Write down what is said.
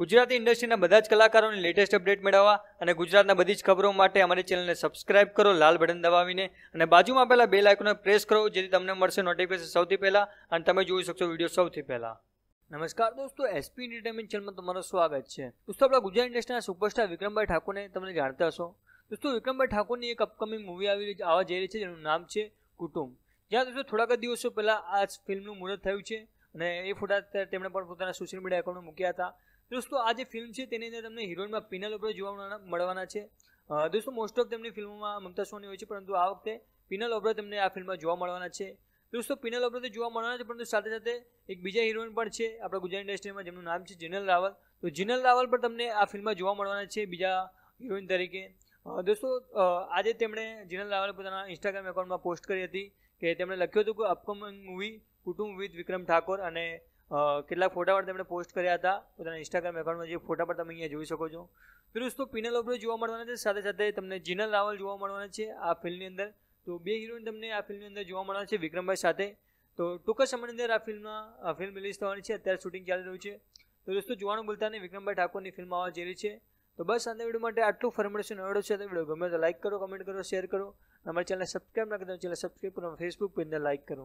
ગુજરાતી ઇન્ડસ્ટ્રીના બધા જ કલાકારોની લેટેસ્ટ અપડેટ મેળવવા અને ગુજરાતના બધી જ ખબરો માટે અમારી ચેનલને સબસ્ક્રાઇબ કરો લાલ બટન દબાવીને અને બાજુમાં પહેલાં બે લાઇકોને પ્રેસ કરો જેથી તમને મળશે નોટિફિકેશન સૌથી પહેલાં અને તમે જોઈ શકશો વિડીયો સૌથી પહેલાં નમસ્કાર દોસ્તો એસપી એન્ટરટેનમેન્ટ ચેનલમાં તમારું સ્વાગત છે દોસ્તો આપણા ગુજરાત ઇન્ડસ્ટ્રીના સુપરસ્ટાર વિક્રમભાઈ ઠાકોરને તમે જાણતા હશો દોસ્તો વિક્રમભાઈ ઠાકોરની એક અપકમિંગ મૂવી આવી આવવા જઈ રહી છે જેનું નામ છે કુટુંબ જ્યાં દોસ્તો થોડાક દિવસો પહેલાં આ ફિલ્મનું મુહૂર્ત થયું છે અને એ ફોટા તેમણે પણ પોતાના સોશિયલ મીડિયા એકાઉન્ટમાં મૂક્યા હતા દોસ્તો આ જે ફિલ્મ છે તેની અંદર તમને હિરોઈનમાં પિનલ ઉપર જોવા મળવાના છે દોસ્તો મોસ્ટ ઓફ તેમની ફિલ્મોમાં મમતા સોની હોય છે પરંતુ આ વખતે પિનલ ઓબ્રો તેમને આ ફિલ્મમાં જોવા મળવાના છે દોસ્તો પિનલ ઓબ્રો તો જોવા મળવાના છે પરંતુ સાથે સાથે એક બીજા હિરોઈન પણ છે આપણા ગુજરાત ઇન્ડસ્ટ્રીમાં જેમનું નામ છે જીનલ રાવલ તો જીનલ રાવલ પણ તમને આ ફિલ્મમાં જોવા મળવાના છે બીજા હિરોઈન તરીકે દોસ્તો આજે તેમણે જીનલ રાવલે પોતાના ઇન્સ્ટાગ્રામ એકાઉન્ટમાં પોસ્ટ કરી હતી કે તેમણે લખ્યું હતું કે upcoming movie Kutumb with Vikram Thakor અને કેટલાક ફોટા પણ તેમણે પોસ્ટ કર્યા હતા પોતાના ઇન્સ્ટાગ્રામ એકાઉન્ટમાં જે ફોટા પણ તમે અહીંયા જોઈ શકો છો તો દોસ્તો પીનલ ઓબ્રો જોવા મળવાના છે સાથે સાથે તમને જીનલ રાવલ જોવા મળવાના છે આ ફિલ્મની અંદર તો બે હિરોઈન તમને આ ફિલ્મની અંદર જોવા મળવાના છે વિક્રમભાઈ સાથે તો ટૂંક સમયની અંદર આ ફિલ્મમાં ફિલ્મ રિલીઝ થવાની છે અત્યારે શૂટિંગ ચાલી રહ્યું છે તો દોસ્તો જોવાનું બોલતા નહીં વિક્રમભાઈ ઠાકોરની ફિલ્મ આવવા જઈ છે તો બસ આજના વિડીયો માટે આટલું ફોર્મેશન આવડો છે તો વિડીયો ગમે તો લાઇક કરો કમેન્ટ કરો શેર કરો અમારી ચેનલને સબસ્ક્રાઈબ ના કરતા ચેનલ સબસ્ક્રાઈબ કરો ફેસબુક પેજને લાઇક કરો